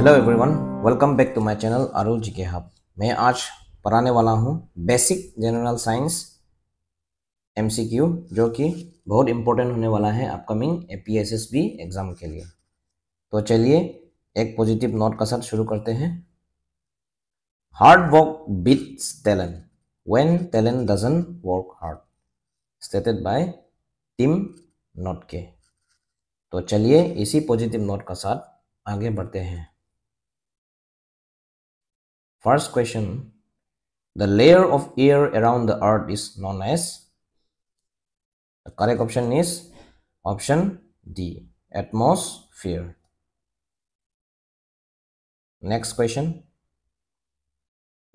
Hello everyone welcome back to my channel Arul ji के hub मैं आज पढ़ाने वाला हूँ बेसिक जनरल साइंस एमसीक्यू जो कि बहुत इम्पोर्टेंट होने वाला है अपकमिंग एपीएसएसबी एग्ज़ाम के लिए तो चलिए एक पॉजिटिव नोट का साथ शुरू करते हैं hard work beats talent when talent doesn't work hard stated by Tim Notke तो चलिए इसी पॉजिटिव नोट का साथ आगे बढ़ते हैं First question The layer of air around the earth is known as the correct option is option D atmosphere. Next question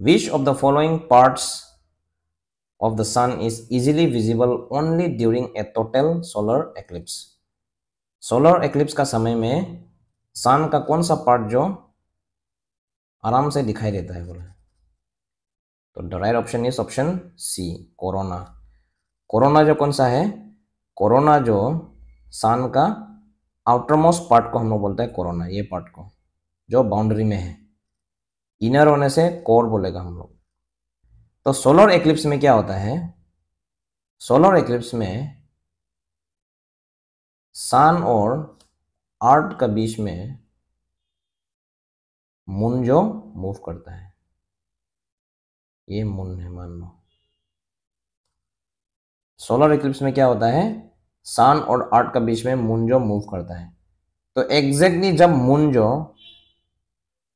Which of the following parts of the sun is easily visible only during a total solar eclipse? Solar eclipse का समय में sun का कौन सा part जो आराम से दिखाई देता है बोला तो the right option is option C corona corona जो कौन सा है कोरोना जो सन का आउटर मोस्ट पार्ट को हम लोग बोलते हैं कोरोना ये पार्ट को जो बाउंड्री में है इनर होने से कोर बोलेगा हम लोग तो सोलर एक्लिप्स में क्या होता है सोलर एक्लिप्स में सन और अर्थ के बीच में मुन जो मूव करता है ये मुन है मान लो सोलर इक्लिप्स में क्या होता है सन और आर्ट के बीच में मुन जो मूव करता है तो एग्जैक्टली जब मुन जो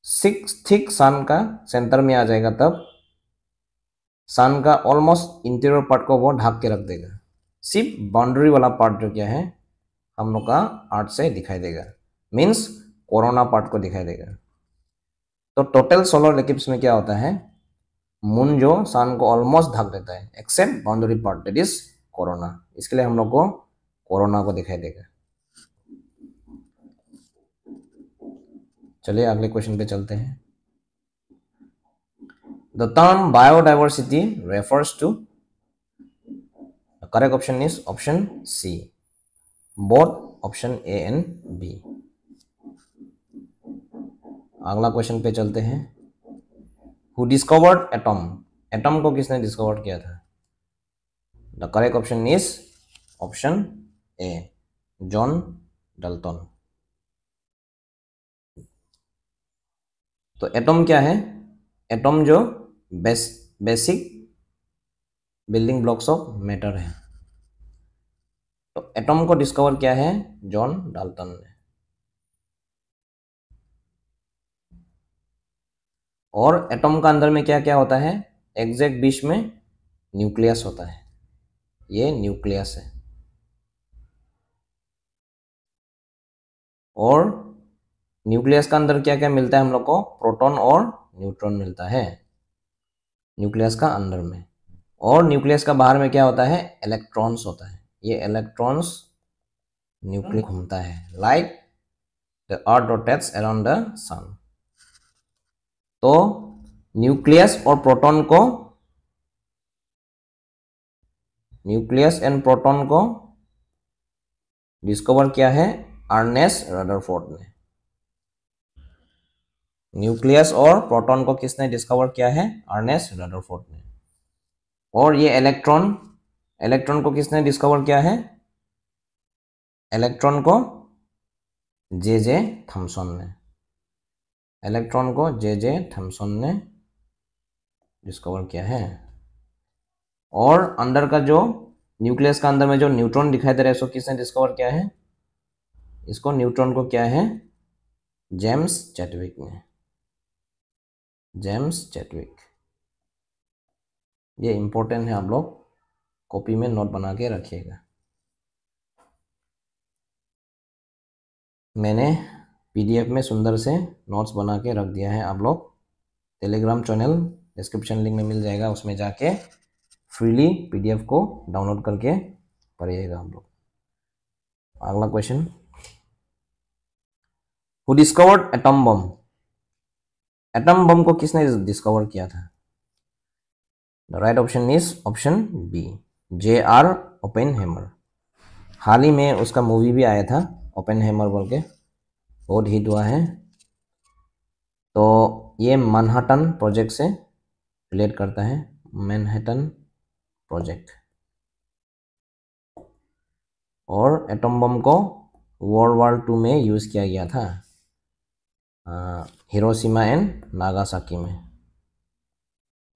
सिक्स थिक सन का सेंटर में आ जाएगा तब सन का ऑलमोस्ट इंटीरियर पार्ट को वो ढाक के रख देगा सिर्फ बाउंड्री वाला पार्ट जो क्या है हम लोग का आर्ट से दिखाई देगा मीन्स कोरोना पार्ट को दिखाई देगा तो टोटल सोलर इक्लिप्स में क्या होता है मून जो सन को ऑलमोस्ट ढक देता है except boundary part that is corona इसके लिए हम लोग को कोरोना को दिखाई देगा चलिए अगले क्वेश्चन पे चलते हैं the term biodiversity refers to correct option is option C both option A and B अगला क्वेश्चन पे चलते हैं हु डिस्कवर्ड एटम एटम को किसने डिस्कवर किया था the correct option is option A John Dalton तो एटम क्या है एटम जो base basic building blocks of matter है तो एटम को डिस्कवर किया है जॉन डाल्टन ने और एटम का अंदर में क्या क्या होता है एग्जैक्ट बीच में न्यूक्लियस होता है ये न्यूक्लियस है और न्यूक्लियस का अंदर क्या क्या मिलता है हम लोग को प्रोटॉन और न्यूट्रॉन मिलता है न्यूक्लियस का अंदर में और न्यूक्लियस का बाहर में क्या होता है इलेक्ट्रॉन्स होता है ये इलेक्ट्रॉन्स न्यूक्लियस घूमता है like the earth rotates around the sun तो न्यूक्लियस और प्रोटॉन को न्यूक्लियस एंड प्रोटॉन को डिस्कवर किया है अर्नेस रडरफोर्ड ने न्यूक्लियस और प्रोटॉन को किसने डिस्कवर किया है अर्नेस रडरफोर्ड ने और ये इलेक्ट्रॉन इलेक्ट्रॉन को किसने डिस्कवर किया है इलेक्ट्रॉन को जे जे थम्सन ने इलेक्ट्रॉन को जे जे थम्सन ने डिस्कवर किया है और अंदर का जो न्यूक्लियस का अंदर में जो न्यूट्रॉन दिखाई दे रहा है इसको किसने डिस्कवर किया है इसको न्यूट्रॉन को क्या है जेम्स चैटविक ने जेम्स चैटविक ये इंपॉर्टेंट है आप लोग कॉपी में नोट बना के रखिएगा मैंने पीडीएफ में सुंदर से नोट्स बना के रख दिया है आप लोग टेलीग्राम चैनल डिस्क्रिप्शन लिंक में मिल जाएगा उसमें जाके फ्रीली पीडीएफ को डाउनलोड करके पढ़िएगा आप लोग अगला question who discovered atom bomb atom bomb को किसने डिस्कवर किया था the right option is option B J R Oppenheimer हाल ही में उसका मूवी भी आया था ओपेन बोल के बहुत ही दुआ है तो ये मनहटन प्रोजेक्ट से रिलेट करता है मैनहटन प्रोजेक्ट और एटम बम को वर्ल्ड वार टू में यूज़ किया गया था हिरोशिमा एंड नागासाकी में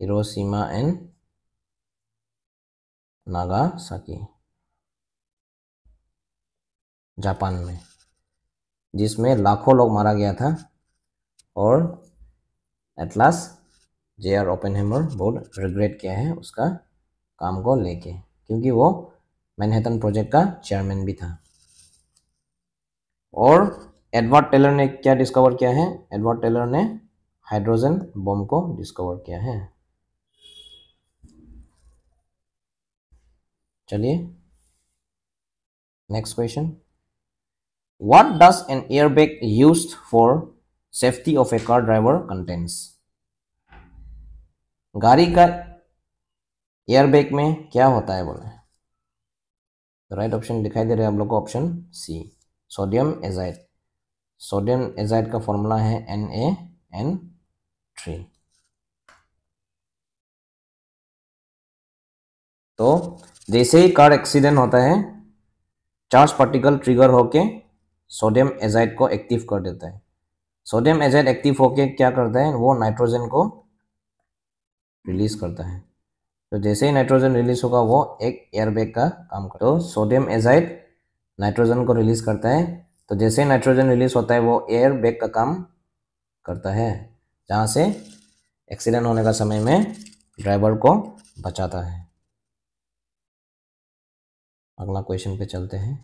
हिरोशिमा एंड नागासाकी जापान में जिसमें लाखों लोग मारा गया था और at last J R Oppenheimer बहुत रिग्रेट किया है उसका काम को लेके क्योंकि वो मैनहेटन प्रोजेक्ट का चेयरमैन भी था और एडवर्ड टेलर ने क्या डिस्कवर किया है एडवर्ड टेलर ने हाइड्रोजन बम को डिस्कवर किया है चलिए next question What does an airbag used for safety of a car driver contains? गाड़ी का एयरबैग में क्या होता है बोले राइट ऑप्शन दिखाई दे रहा है आप लोग को option C sodium azide sodium azide का फॉर्मूला है एन ए एन थ्री तो जैसे ही कार एक्सीडेंट होता है चार्ज पार्टिकल ट्रिगर होके सोडियम एजाइड को एक्टिव कर देता है सोडियम एजाइड एक्टिव होके क्या करता है वो नाइट्रोजन को रिलीज करता है तो जैसे ही नाइट्रोजन रिलीज होगा वो एक एयरबैग का काम करता है तो सोडियम एजाइड नाइट्रोजन को रिलीज करता है तो जैसे ही नाइट्रोजन रिलीज होता है वो एयर बैग का काम करता है जहाँ से एक्सीडेंट होने का समय में ड्राइवर को बचाता है अगला क्वेश्चन पे चलते हैं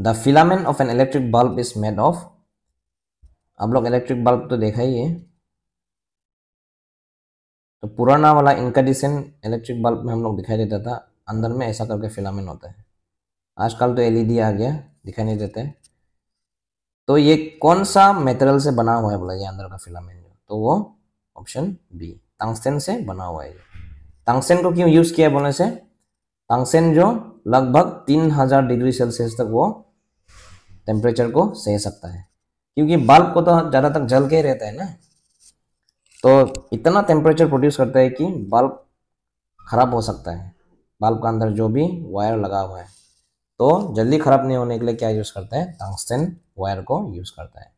the filament of an electric bulb is made of आप लोग इलेक्ट्रिक बल्ब तो देखा ही है तो पुराना वाला इनकडिशन इलेक्ट्रिक बल्ब में हम लोग दिखाई देता था अंदर में ऐसा करके फिलामेंट होता है आजकल तो एलईडी आ गया दिखाई नहीं देता है तो ये कौन सा मेटेरियल से बना हुआ है बोला ये अंदर का फिलामेंट तो वो ऑप्शन बी टंगस्टन से बना हुआ है टंगस्टन को क्यों यूज किया बोलने से टंगस्टन जो लगभग तीन हजार डिग्री सेल्सियस तक वो टेम्परेचर को सह सकता है क्योंकि बल्ब को तो ज़्यादा तक जल के ही रहता है ना तो इतना टेम्परेचर प्रोड्यूस करता है कि बल्ब खराब हो सकता है बल्ब का अंदर जो भी वायर लगा हुआ है तो जल्दी खराब नहीं होने के लिए क्या यूज़ करता है टंगस्टन वायर को यूज़ करता है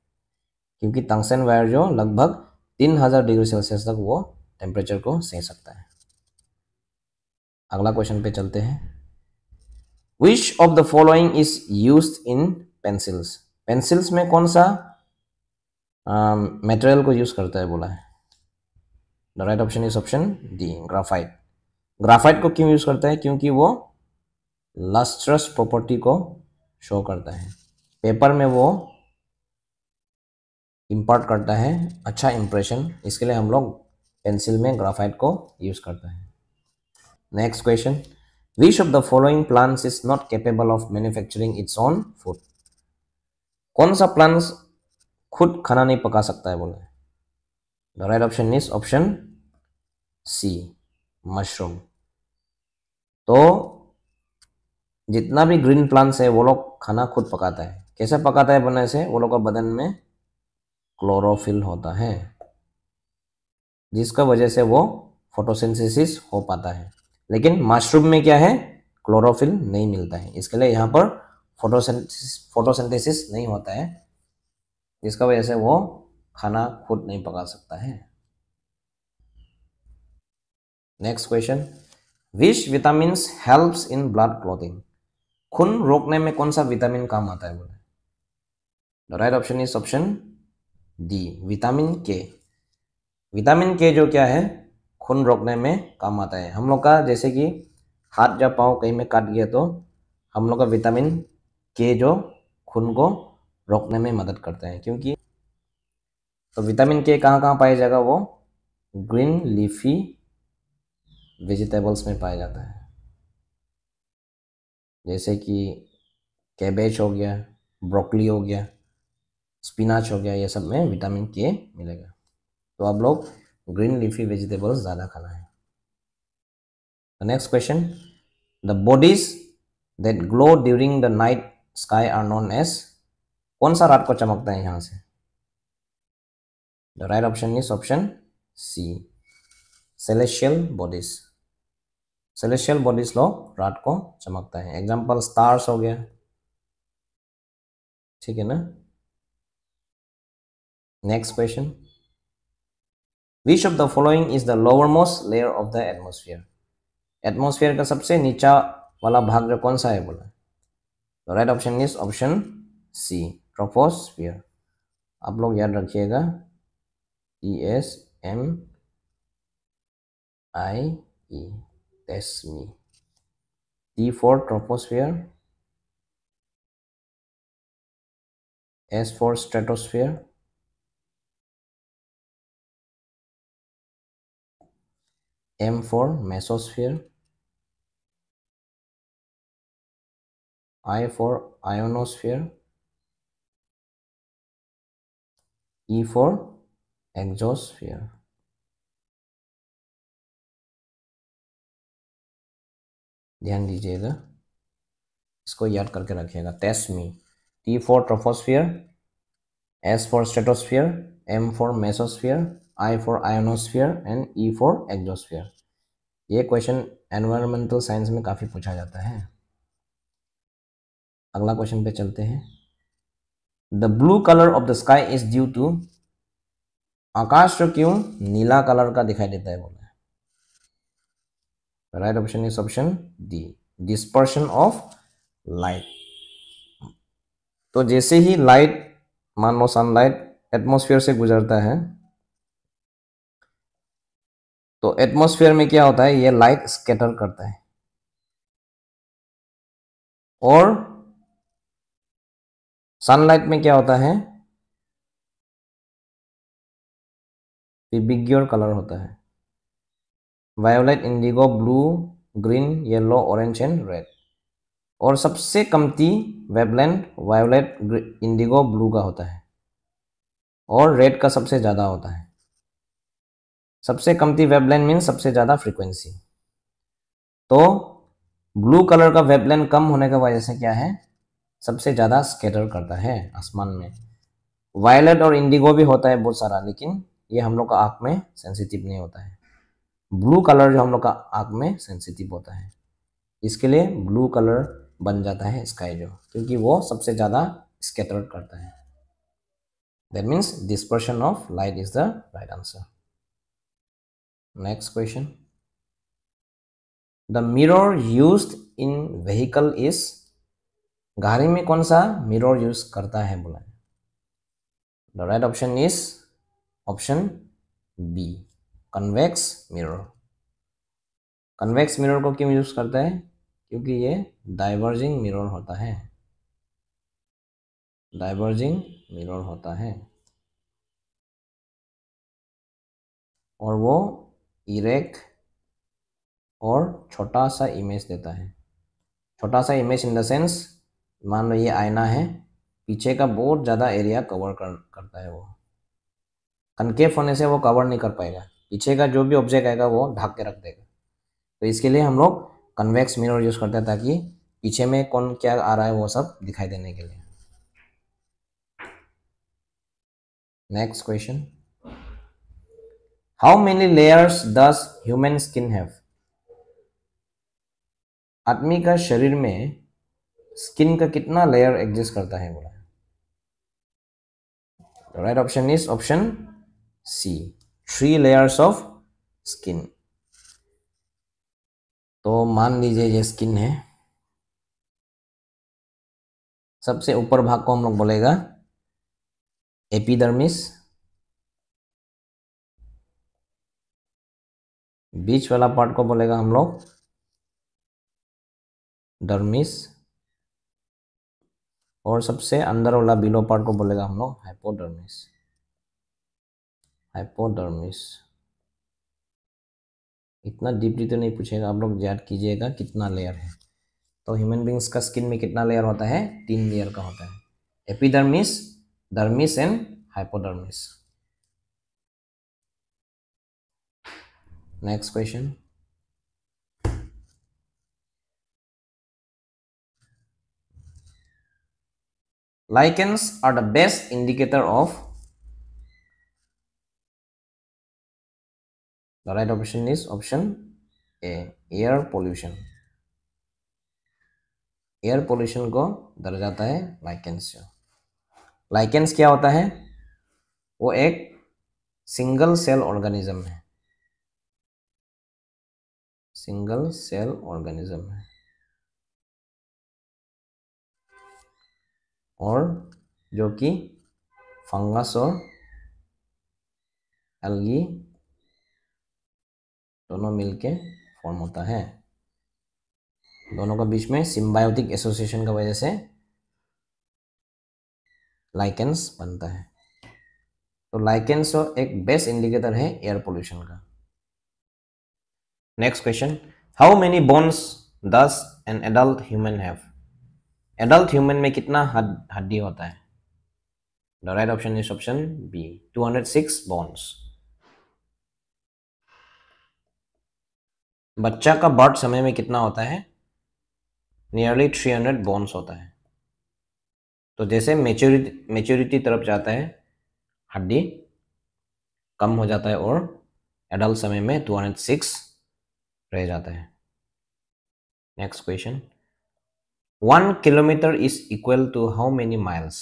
क्योंकि टंगस्टन वायर जो लगभग तीन हज़ार डिग्री सेल्सियस तक वो टेम्परेचर को सह सकता है अगला क्वेश्चन पे चलते हैं which of the following is use in pencils pencils में कौन सा मटेरियल um, को यूज करता है बोला है the right option is option D graphite graphite को क्यों यूज करता है क्योंकि वो लस्ट्रस प्रॉपर्टी को शो करता है पेपर में वो इम्पार्ट करता है अच्छा इम्प्रेशन इसके लिए हम लोग पेंसिल में ग्राफाइट को यूज करता है next question Which of the following plants is not capable of manufacturing its own food? कौन सा प्लांट्स खुद खाना नहीं पका सकता है बोले the right option is option C mushroom तो जितना भी ग्रीन प्लांट्स है वो लोग खाना खुद पकाता है कैसे पकाता है बोलने से वो लोग का बदन में क्लोरोफिल होता है जिसका वजह से वो फोटोसिंथेसिस हो पाता है लेकिन मशरूम में क्या है क्लोरोफिल नहीं मिलता है इसके लिए यहाँ पर फोटोसेंथिस फोटोसेंथेसिस नहीं होता है जिसका वजह से वो खाना खुद नहीं पका सकता है next question which vitamin helps in blood clotting खून रोकने में कौन सा विटामिन काम आता है बोले the right option is option D vitamin K vitamin K जो क्या है खून रोकने में काम आता है हम लोग का जैसे कि हाथ या पाँव कहीं में काट गया तो हम लोग का विटामिन के जो खून को रोकने में मदद करते हैं क्योंकि तो विटामिन के कहाँ कहाँ पाया जाएगा वो ग्रीन लीफी वेजिटेबल्स में पाया जाता है जैसे कि कैबेज हो गया ब्रोकली हो गया स्पिनाच हो गया ये सब में विटामिन के मिलेगा तो आप लोग ग्रीन लीफी वेजिटेबल्स ज़्यादा खाना है next question the bodies that glow during the night sky are known as कौन सा रात को चमकता है यहाँ से the right option is option C celestial bodies celestial bodies लोग रात को चमकता है एग्जाम्पल स्टार्स हो गया ठीक है ना next question Which of the following is the lowermost layer of the atmosphere? Atmosphere का सबसे नीचा वाला भाग जो कौन सा है बोला तो right option is option C troposphere आप लोग याद रखिएगा S S M I that's me. T for troposphere S for stratosphere. M for mesosphere, I for ionosphere, E for exosphere. ध्यान दीजिएगा इसको याद करके रखिएगा तेसमी T for troposphere S for stratosphere M for mesosphere I for ionosphere and E for exosphere ये question environmental science में काफ़ी पूछा जाता है अगला क्वेश्चन पे चलते हैं the blue colour of the sky is due to आकाश क्यों नीला कलर का दिखाई देता है बोले right option is option D dispersion of light तो जैसे ही लाइट मान लो सनलाइट एटमोसफियर से गुजरता है तो एटमोसफियर में क्या होता है ये लाइट स्केटर करता है और सनलाइट में क्या होता है बिग्योर कलर होता है violet indigo blue green yellow orange and red और सबसे कमती वेबलैंड वायोलेट इंडिगो ब्लू का होता है और रेड का सबसे ज़्यादा होता है सबसे कमती वेबलाइन मीन सबसे ज़्यादा फ्रीक्वेंसी तो ब्लू कलर का वेबलाइन कम होने की वजह से क्या है सबसे ज़्यादा स्केटर करता है आसमान में वायलेट और इंडिगो भी होता है बहुत सारा लेकिन ये हम लोग का आँख में सेंसिटिव नहीं होता है ब्लू कलर जो हम लोग का आँख में सेंसिटिव होता है इसके लिए ब्लू कलर बन जाता है स्काई जो क्योंकि वो सबसे ज़्यादा स्केटर करता है that means dispersion of light is the right answer next question the mirror used in vehicle is गाड़ी में कौन सा मिरर यूज करता है बोला the right option is option B convex mirror convex mirror को क्यों यूज करता है क्योंकि ये डाइवर्जिंग मिरर होता है डाइवर्जिंग मिरर होता है और वो इरेक और छोटा सा इमेज देता है छोटा सा इमेज इन द सेंस मान लो ये आईना है पीछे का बहुत ज़्यादा एरिया कवर कर करता है वो कनकेफ होने से वो कवर नहीं कर पाएगा पीछे का जो भी ऑब्जेक्ट आएगा वो ढक के रख देगा तो इसके लिए हम लोग कन्वेक्स मिरर यूज़ करते हैं ताकि पीछे में कौन क्या आ रहा है वो सब दिखाई देने के लिए next question how many layers does human skin have आदमी का शरीर में स्किन का कितना लेयर एग्जिस्ट करता है बोला right option is option C three layers of skin तो मान लीजिए ये स्किन है सबसे ऊपर भाग को हम लोग बोलेगा एपिडर्मिस बीच वाला पार्ट को बोलेगा हम लोग डर्मिस और सबसे अंदर वाला बिलो पार्ट को बोलेगा हम लोग हाइपोडर्मिस हाइपोडर्मिस इतना डीपली तो नहीं पूछेगा आप लोग याद कीजिएगा कितना लेयर है तो ह्यूमन बींग्स का स्किन में कितना लेयर होता है तीन लेयर का होता है epidermis dermis and hypodermis next question lichens are the best indicator of the right option is option a air pollution air pollution को दर्शाता है लाइकेंस लाइकेंस क्या होता है वो एक सिंगल सेल ऑर्गेनिज्म है सिंगल सेल ऑर्गेनिज्म है और जो कि फंगस और एल्गी दोनों मिलके फॉर्म होता है दोनों के बीच में सिम्बायोटिक एसोसिएशन की वजह से लाइकेंस बनता है तो लाइकेंस एक बेस्ट इंडिकेटर है एयर पोल्यूशन का next question how many bones does an adult human have adult human में कितना हड्डी होता है the right option is option B 206 bones बच्चा का बर्थ समय में कितना होता है नियरली थ्री हंड्रेड बोन्स होता है तो जैसे मेच्योरिटी मेच्योरिटी तरफ जाता है हड्डी कम हो जाता है और एडल्ट समय में टू हंड्रेड सिक्स रह जाता है next question one kilometre is equal to how many miles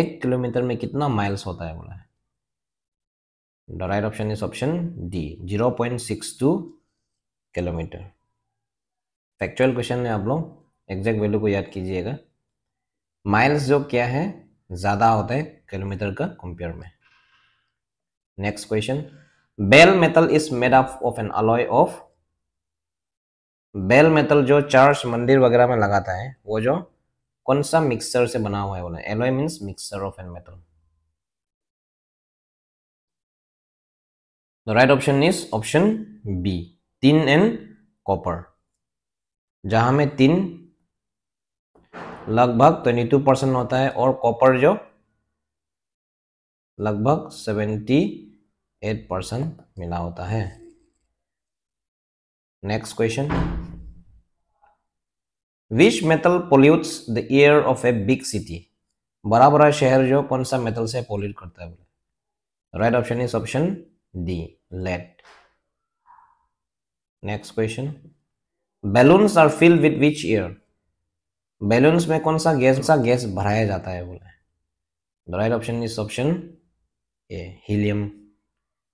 एक किलोमीटर में कितना माइल्स होता है बोला है the right option is option D zero point six two kilometre factual question में आप लोग एग्जैक्ट वैल्यू को याद कीजिएगा माइल्स जो क्या है ज़्यादा होता है किलोमीटर का कंपेयर में next question bell metal is made up of an alloy of bell metal जो चर्च मंदिर वगैरह में लगाता है वो जो कौन सा मिक्सर से बना हुआ है बोला alloy means mixer of an metal the right option is option B tin and copper जहां में टिन लगभग ट्वेंटी टू परसेंट होता है और कॉपर जो लगभग सेवेंटी एट परसेंट मिला होता है next question which metal pollutes the air of a big city बड़ा बड़ा शहर जो कौन सा मेटल से पोल्यूट करता है right option is option D lead next question balloons are filled with which air balloons में कौन सा गैस सा गैस भराया जाता है बोले right option is option A helium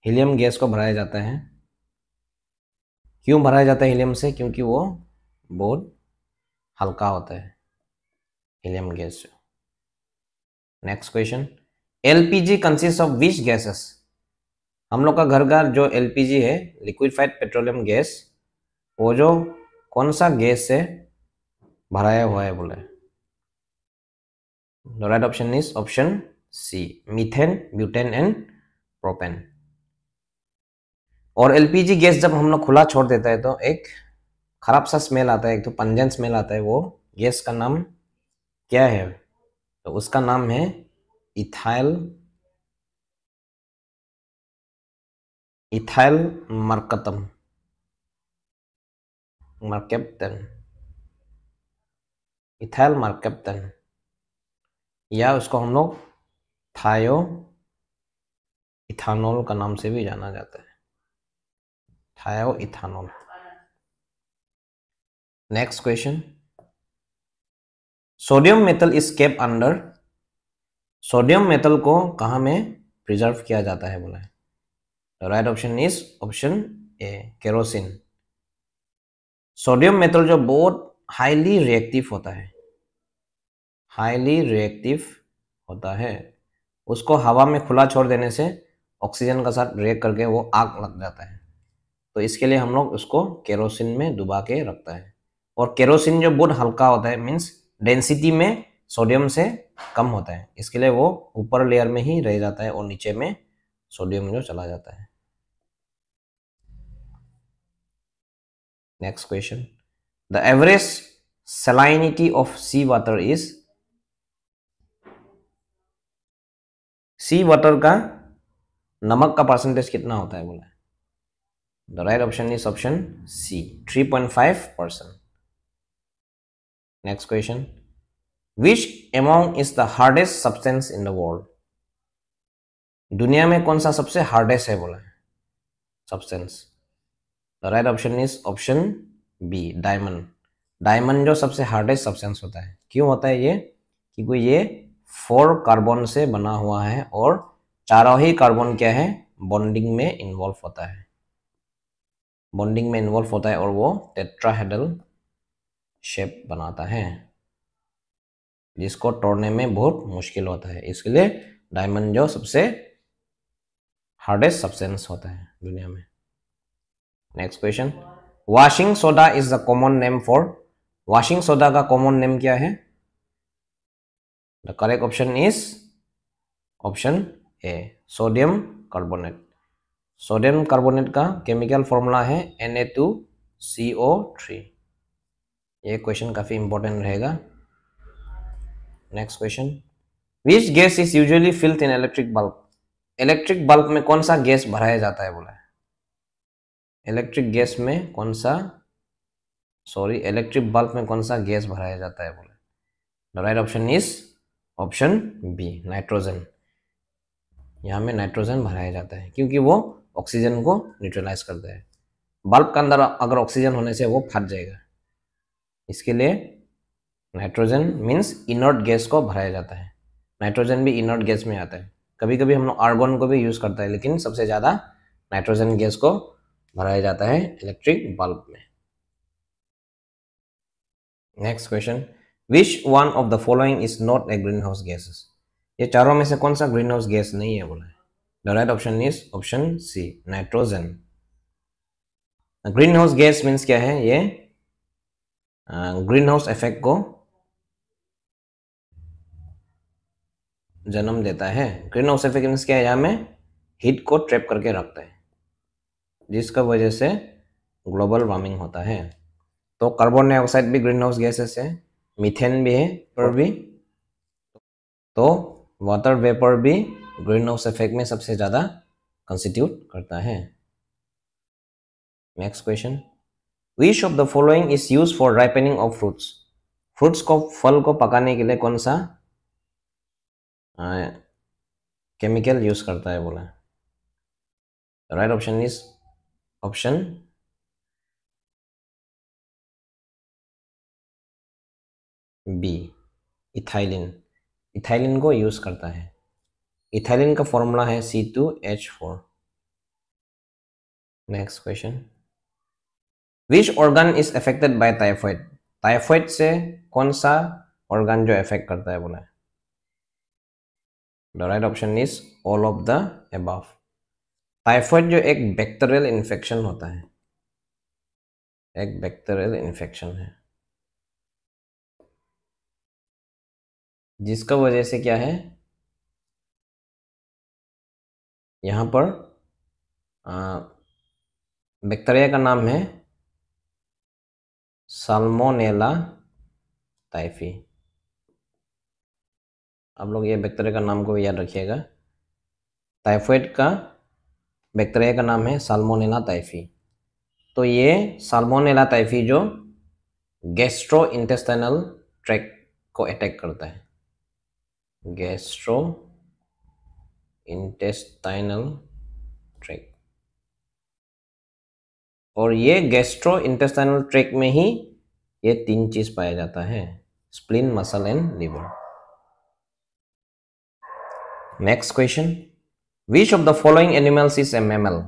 helium gas को भराया जाता है क्यों भराया जाता है हीलियम से क्योंकि वो बहुत हल्का होता है helium gas next question LPG consist of which gases हम लोग का घर घर जो एलपीजी है लिक्विफाइड पेट्रोलियम गैस वो जो कौन सा गैस से भराया हुआ है बोले right option is option C methane butane and propane और एलपीजी गैस जब हम लोग खुला छोड़ देता है तो एक खराब सा स्मेल आता है एक तो पंजन स्मेल आता है वो गैस का नाम क्या है तो उसका नाम है ethyl ethyl mercaptan mercaptan ethyl mercaptan या उसको हम लोग थायो इथानोल का नाम से भी जाना जाता है थायो ethanol next question sodium metal is kept under sodium metal को कहा में प्रिजर्व किया जाता है बोला है right option is option A kerosene sodium metal जो बहुत हाईली रिएक्टिव होता है हाईली रिएक्टिव होता है उसको हवा में खुला छोड़ देने से ऑक्सीजन का साथ रिएक्ट करके वो आग लग जाता है तो इसके लिए हम लोग उसको केरोसिन में डुबा के रखता है और केरोसिन जो बहुत हल्का होता है मीन्स डेंसिटी में सोडियम से कम होता है इसके लिए वो ऊपर लेयर में ही रह जाता है और नीचे में सोडियम जो चला जाता है next question the average salinity of sea water is sea water का नमक का परसेंटेज कितना होता है बोला the right option is option C 3.5 percent next question which among is the hardest substance in the world दुनिया में कौन सा सबसे हार्डेस्ट है बोला substance the right option is option B diamond diamond जो सबसे हार्डेस्ट सब्सटेंस होता है क्यों होता है ये क्योंकि ये फोर कार्बन से बना हुआ है और चारों ही कार्बन क्या है बॉन्डिंग में इन्वॉल्व होता है बॉन्डिंग में इन्वॉल्व होता है और वो टेट्राहेडल शेप बनाता है जिसको तोड़ने में बहुत मुश्किल होता है इसके लिए डायमंड जो सबसे हार्डेस्ट सब्सटेंस होता है दुनिया में next question washing soda is the common name for washing soda का कॉमन नेम क्या है the correct option is option A sodium carbonate sodium carbonate का केमिकल फॉर्मूला है N A two C O three ये question काफ़ी important रहेगा next question which gas is usually filled in electric bulb electric bulb में कौन सा gas भराया जाता है बोला है इलेक्ट्रिक गैस में कौन सा सॉरी इलेक्ट्रिक बल्ब में कौन सा गैस भराया जाता है बोला the right option is option B nitrogen यहाँ में नाइट्रोजन भराया जाता है क्योंकि वो ऑक्सीजन को न्यूट्रलाइज करता है बल्ब के अंदर अगर ऑक्सीजन होने से वो फट जाएगा इसके लिए नाइट्रोजन मीन्स इनर्ट गैस को भराया जाता है नाइट्रोजन भी इनर्ट गैस में आता है कभी कभी हम लोग आर्गोन को भी यूज़ करता है लेकिन सबसे ज़्यादा नाइट्रोजन गैस को भराया जाता है इलेक्ट्रिक बल्ब में next question which one of the following is not a greenhouse gases ये चारों में से कौन सा ग्रीन हाउस गैस नहीं है बोला है the right option is option C nitrogen greenhouse gas means क्या है ये ग्रीन हाउस इफेक्ट को जन्म देता है ग्रीन हाउस इफेक्ट मीन्स क्या है यहाँ में हीट को ट्रैप करके रखता है जिसका वजह से ग्लोबल वार्मिंग होता है तो कार्बन डाइऑक्साइड भी ग्रीन हाउस गैसेस है मीथेन भी है पर भी तो वाटर वेपर भी ग्रीन हाउस इफेक्ट में सबसे ज़्यादा कंस्टिट्यूट करता है next question which of the following is use for ripening of fruits fruits को फल को पकाने के लिए कौन सा केमिकल हाँ, यूज करता है बोला right option is option B ethylene ethylene को यूज करता है इथाइलिन का फॉर्मूला है C two H four next question which organ is affected by typhoid typhoid से कौन सा ऑर्गन जो अफेक्ट करता है बोला the right option is all of the above typhoid जो एक बैक्टेरियल इन्फेक्शन होता है एक बैक्टेरियल इन्फेक्शन है जिसका वजह से क्या है यहाँ पर बैक्टीरिया का नाम है सलमोनेला टाइफी आप लोग ये बैक्टीरिया का नाम को भी याद रखिएगा टाइफाइड का बैक्टीरिया का नाम है सलमोनेला टाइफी तो ये सलमोनेला टाइफी जो गैस्ट्रो इंटेस्टाइनल ट्रैक को अटैक करता है गैस्ट्रो इंटेस्टाइनल ट्रैक और ये गेस्ट्रो इंटेस्टाइनल ट्रैक में ही ये तीन चीज पाया जाता है spleen muscle and liver next question which of the following animals is a mammal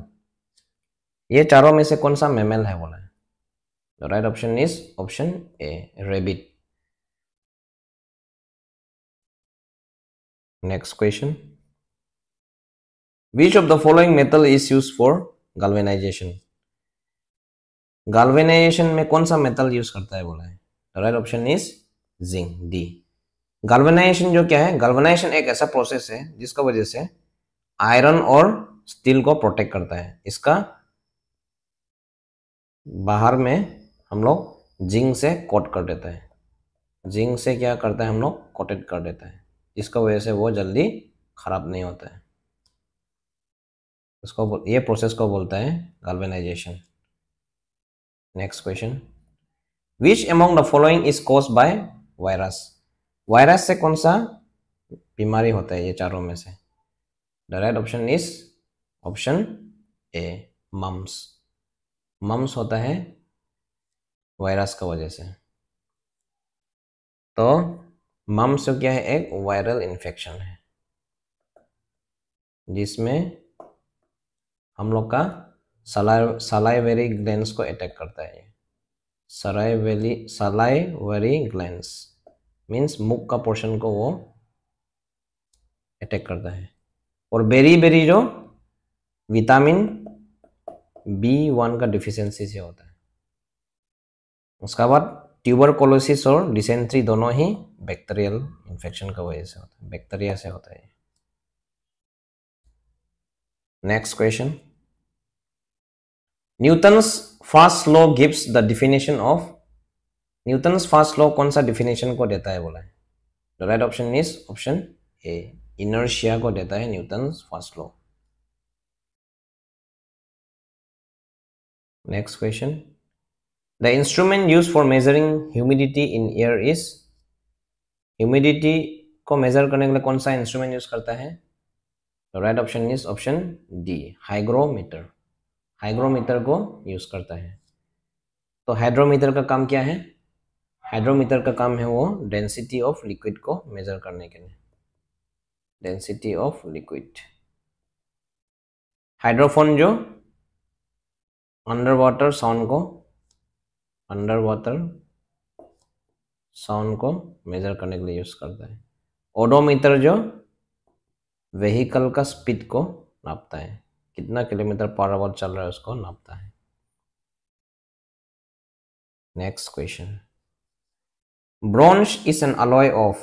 ये चारों में से कौन सा मेमल है बोला है the right option is option A rabbit next question which of the following metal is use for galvanization galvanization में कौन सा मेटल यूज करता है बोला है right option is zinc D galvanization जो क्या है गाल्वेनाइजेशन एक ऐसा प्रोसेस है जिसका वजह से आयरन और स्टील को प्रोटेक्ट करता है इसका बाहर में हम लोग जिंक से कोट कर देता है जिंक से क्या करता है हम लोग कोटेड कर देता है इसका वजह से वो जल्दी खराब नहीं होता है उसको ये प्रोसेस को बोलता है galvanization next question Which among the following is caused by virus? Virus से कौन सा बीमारी होता है ये चारों में से the right option is option A mumps mumps होता है वायरस का वजह से तो मम्स क्या है एक वायरल इन्फेक्शन है जिसमें हम लोग का सलाइवेरी ग्लैंड को अटैक करता है सलाइवेली सलाइवेरी ग्लैंड मीन्स मुख का पोर्शन को वो अटैक करता है और बेरी बेरी जो विटामिन बी वन का डिफिशेंसी से होता है उसका बाद कोलोसिस और डिसेंट्री दोनों ही बैक्टीरियल इन्फेक्शन का वजह से होता है बैक्टीरिया से होता है next question Newton's first law gives the definition of Newton's first law कौन सा डिफिनेशन को देता है बोला है the right option is option A inertia को देता है Newton's first law next question the instrument use for measuring humidity in air is humidity को मेजर करने के लिए कौन सा इंस्ट्रूमेंट यूज करता है right option is option D hygrometer hygrometer को यूज़ करता है तो हाइड्रोमीटर का काम क्या है हाइड्रोमीटर का काम है वो डेंसिटी ऑफ लिक्विड को मेजर करने के लिए डेंसिटी ऑफ लिक्विड हाइड्रोफोन जो अंडर वाटर साउंड को अंडर वाटर साउंड को मेजर करने के लिए यूज़ करता है ओडोमीटर जो व्हीकल का स्पीड को नापता है कितना किलोमीटर पर आवर चल रहा है उसको नापता है next question bronze is an alloy of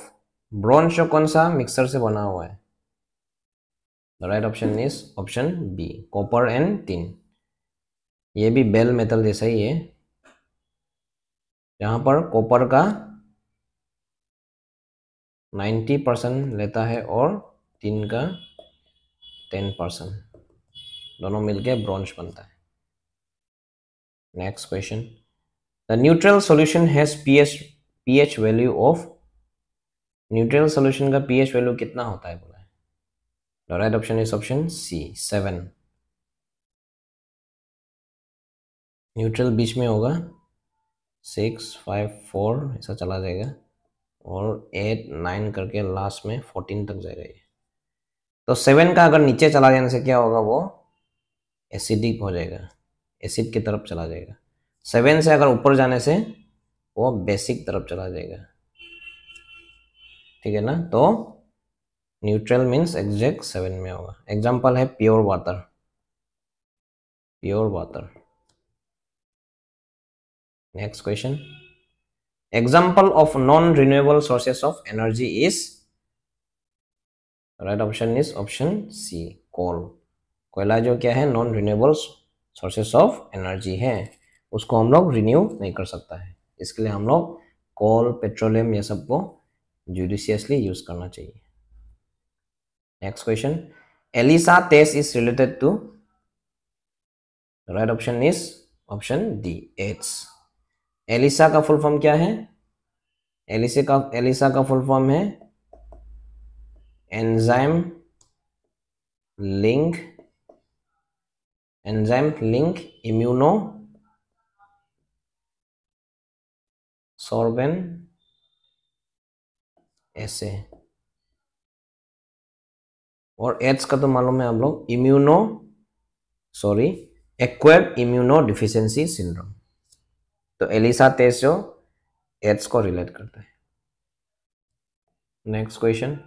bronze कौन सा मिक्सर से बना हुआ है the right option is option B copper and tin ये भी बेल मेटल जैसा ही है यहाँ पर कॉपर का 90 परसेंट लेता है और टिन का 10 परसेंट दोनों मिलकर ब्रॉन्ज बनता है next question the neutral solution has pH pH value of neutral solution का पीएच वैल्यू कितना होता है बोला है right option is option C seven neutral बीच में होगा सिक्स फाइव फोर ऐसा चला जाएगा और एट नाइन करके लास्ट में फोर्टीन तक जाएगा ये तो सेवन का अगर नीचे चला जाने से क्या होगा वो एसिडिक हो जाएगा एसिड की तरफ चला जाएगा सेवन से अगर ऊपर जाने से वो बेसिक तरफ चला जाएगा ठीक है ना तो न्यूट्रल मीन्स एग्जैक्ट सेवन में होगा एग्जाम्पल है pure water pure water next question example of non renewable sources of energy is right option is option C coal कोयला जो क्या है non renewable sources of energy है उसको हम लोग रिन्यू नहीं कर सकता है इसके लिए हम लोग कोल पेट्रोलियम ये सब को जुडिशियसली यूज करना चाहिए next question ELISA test is related to right option is option D H ELISA का फुल फॉर्म क्या है एलिसे का एलिसा का फुल फॉर्म है enzyme link enzyme link immunosorbent ऐसे और एड्स का तो मालूम है हम लोग immuno sorry acquired immunodeficiency syndrome तो एलिसा टेस्ट जो एड्स को रिलेट करता है next question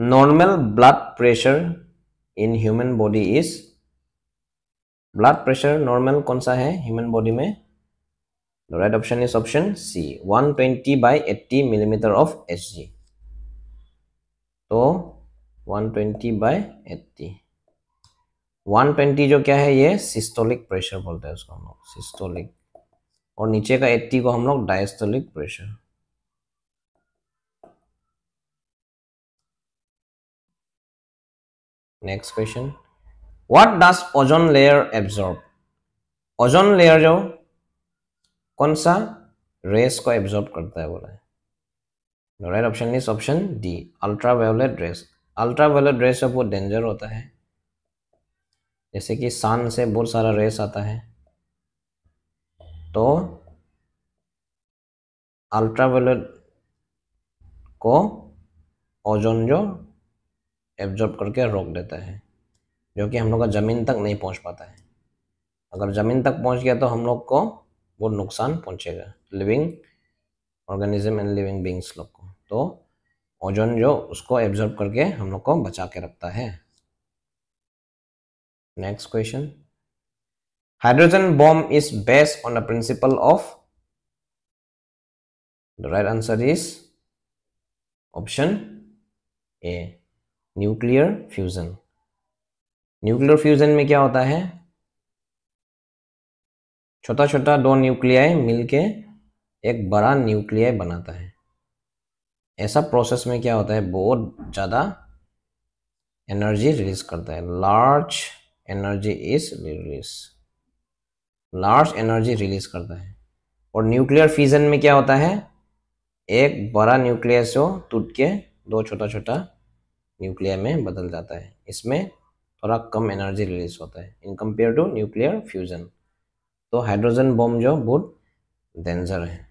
normal blood pressure in human body is blood pressure normal कौन सा है ह्यूमन बॉडी में right option is option C 120 twenty by eighty millimetre of H G तो 120 ट्वेंटी बाई एट्टी ट्वेंटी जो क्या है ये सिस्टोलिक प्रेशर बोलते हैं उसको हम लोग सिस्टोलिक और नीचे का 80 को हम लोग diastolic pressure next question what does ozone layer absorb? Ozone layer जो कौन सा रेस को एब्जॉर्ब करता है बोला right option is option D ultraviolet rays ultraviolet जो बहुत डेंजर होता है जैसे कि सन से बहुत सारा रेस आता है तो अल्ट्रा वायोलेट को ओजोन जो एब्जॉर्ब करके रोक देता है जो कि हम लोग का ज़मीन तक नहीं पहुंच पाता है अगर ज़मीन तक पहुंच गया तो हम लोग को वो नुकसान पहुंचेगा living organism and living beings लोग को तो ओजोन जो उसको एब्जॉर्ब करके हम लोग को बचा के रखता है next question hydrogen bomb is based on the principle of the right answer is option A nuclear fusion nuclear fusion में क्या होता है छोटा छोटा दो न्यूक्लियाई मिलके एक बड़ा न्यूक्लियाई बनाता है ऐसा प्रोसेस में क्या होता है बहुत ज़्यादा एनर्जी रिलीज करता है large energy is release large energy release करता है और न्यूक्लियर फ्यूजन में क्या होता है एक बड़ा न्यूक्लियस को टूट के दो छोटा छोटा न्यूक्लिया में बदल जाता है इसमें थोड़ा कम एनर्जी रिलीज होता है in compare to nuclear fusion तो हाइड्रोजन बॉम्ब जो बहुत डेंजर है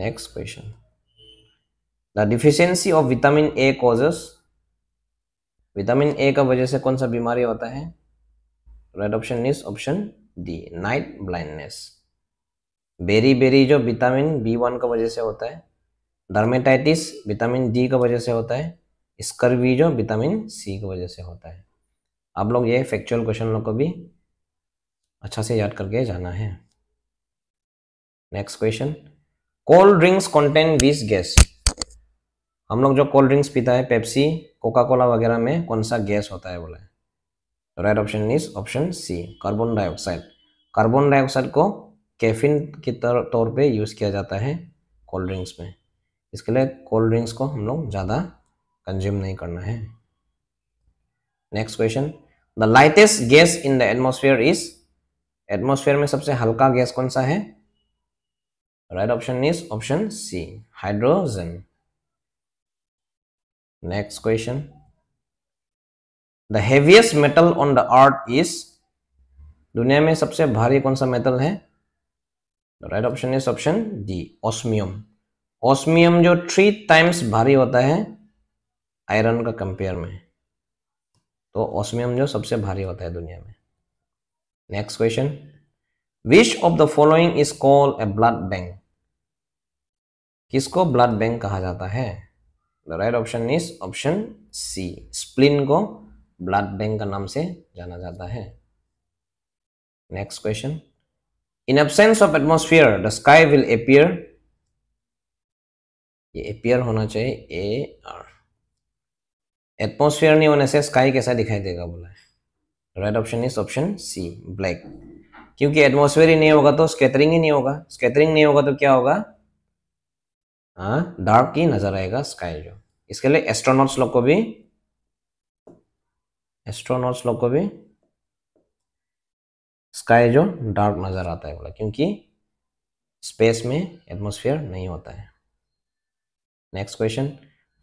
next question the deficiency of vitamin A causes vitamin A का वजह से कौन सा बीमारी होता है right option is option D night blindness beriberi जो विटामिन बी वन का वजह से होता है डर्मेटाइटिस विटामिन डी का वजह से होता है स्कर्वी जो विटामिन सी की वजह से होता है आप लोग ये फैक्चुअल क्वेश्चन लोग को भी अच्छा से याद करके जाना है next question cold drinks content बीस गैस हम लोग जो कोल्ड ड्रिंक्स पीता है पेप्सी कोका कोला वगैरह में कौन सा गैस होता है बोला तो right option is option C carbon dioxide carbon dioxide को कैफिन के तौर पे यूज़ किया जाता है कोल्ड ड्रिंक्स में इसके लिए कोल्ड ड्रिंक्स को हम लोग ज़्यादा कंज्यूम नहीं करना है next question the lightest gas in the atmosphere is atmosphere में सबसे हल्का गैस कौन सा है right option is option C hydrogen next question the heaviest metal on the earth is दुनिया में सबसे भारी कौन सा मेटल है right option is option D osmium osmium जो थ्री टाइम्स भारी होता है आयरन का कंपेयर में तो ऑस्मियम जो सबसे भारी होता है दुनिया में next question which of the following is call a blood bank किसको ब्लड बैंक कहा जाता है the right option is option C spleen को ब्लड बैंक का नाम से जाना जाता है next question in absence of atmosphere the sky will appear ये अपियर होना चाहिए ए आर एटमोसफियर नहीं होने से स्काई कैसा दिखाई देगा बोला है right option is option C black क्योंकि एटमोसफेयर ही नहीं होगा तो स्केटरिंग ही नहीं होगा स्केटरिंग नहीं होगा तो क्या होगा हाँ डार्क ही नजर आएगा स्काई जो इसके लिए एस्ट्रोनॉट्स लोग को भी एस्ट्रोनॉट्स लोग को भी स्काई जो डार्क नजर आता है बोला क्योंकि स्पेस में एटमोसफियर नहीं होता है next question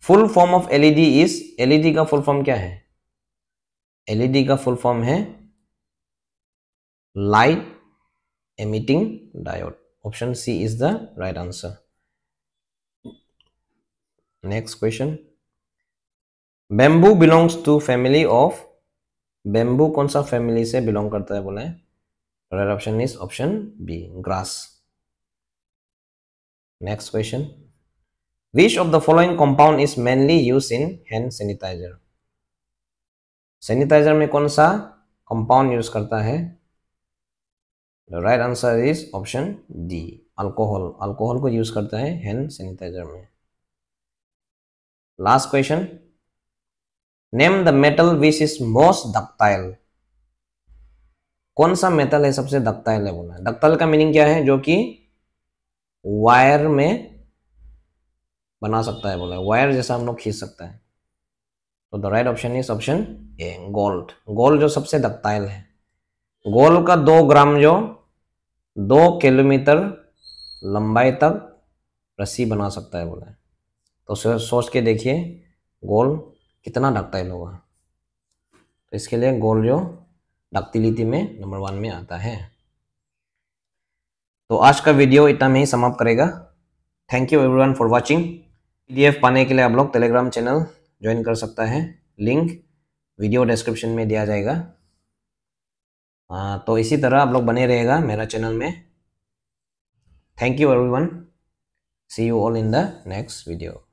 full form of LED is LED का फुल फॉर्म क्या है एलईडी e का फुल फॉर्म है light emitting diode option C is the right answer next question bamboo belongs to family of bamboo कौन सा family से belong करता है बोले right option is option B grass next question Which of the following compound is mainly used in hand sanitizer? Sanitizer में कौन सा compound use करता है the right answer is option D alcohol alcohol को use करता है hand sanitizer में last question name the metal which is most ductile कौन सा मेटल है सबसे डक्टाइल है बोला डक्टाइल का मीनिंग क्या है जो कि वायर में बना सकता है बोला वायर जैसा हम लोग खींच सकता है तो the right option is option A gold gold जो सबसे दक्ताइल है गोल्ड का दो ग्राम जो दो किलोमीटर लंबाई तक रस्सी बना सकता है बोला तो सोच के देखिए गोल कितना डकताइल होगा तो इसके लिए गोल जो डकतीलिति में नंबर वन में आता है तो आज का वीडियो इतना में ही समाप्त करेगा thank you everyone for watching PDF पाने के लिए आप लोग टेलीग्राम चैनल ज्वाइन कर सकता है लिंक वीडियो डिस्क्रिप्शन में दिया जाएगा आ, हाँ, तो इसी तरह आप लोग बने रहेगा मेरा चैनल में thank you everyone see you all in the next video